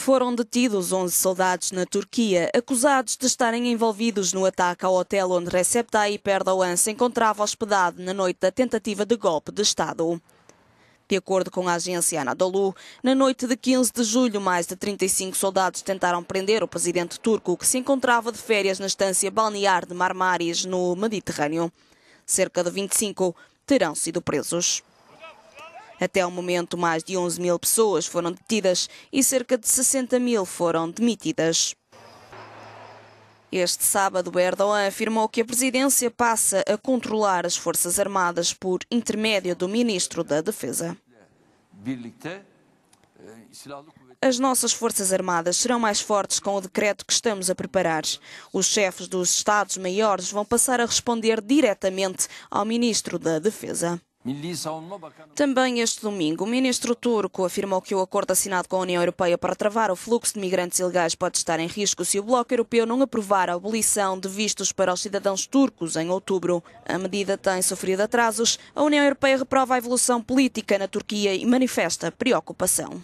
Foram detidos 11 soldados na Turquia, acusados de estarem envolvidos no ataque ao hotel onde Recep Tayyip Erdogan se encontrava hospedado na noite da tentativa de golpe de Estado. De acordo com a agência Anadolu, na noite de 15 de julho, mais de 35 soldados tentaram prender o presidente turco, que se encontrava de férias na estância balnear de Marmaris, no Mediterrâneo. Cerca de 25 terão sido presos. Até o momento, mais de 11 mil pessoas foram detidas e cerca de 60 mil foram demitidas. Este sábado, Erdogan afirmou que a presidência passa a controlar as Forças Armadas por intermédio do ministro da Defesa. As nossas Forças Armadas serão mais fortes com o decreto que estamos a preparar. Os chefes dos Estados-Maiores vão passar a responder diretamente ao Ministro da Defesa. Também este domingo, o ministro turco afirmou que o acordo assinado com a União Europeia para travar o fluxo de migrantes ilegais pode estar em risco se o Bloco Europeu não aprovar a abolição de vistos para os cidadãos turcos em outubro. A medida tem sofrido atrasos. A União Europeia reprova a evolução política na Turquia e manifesta preocupação.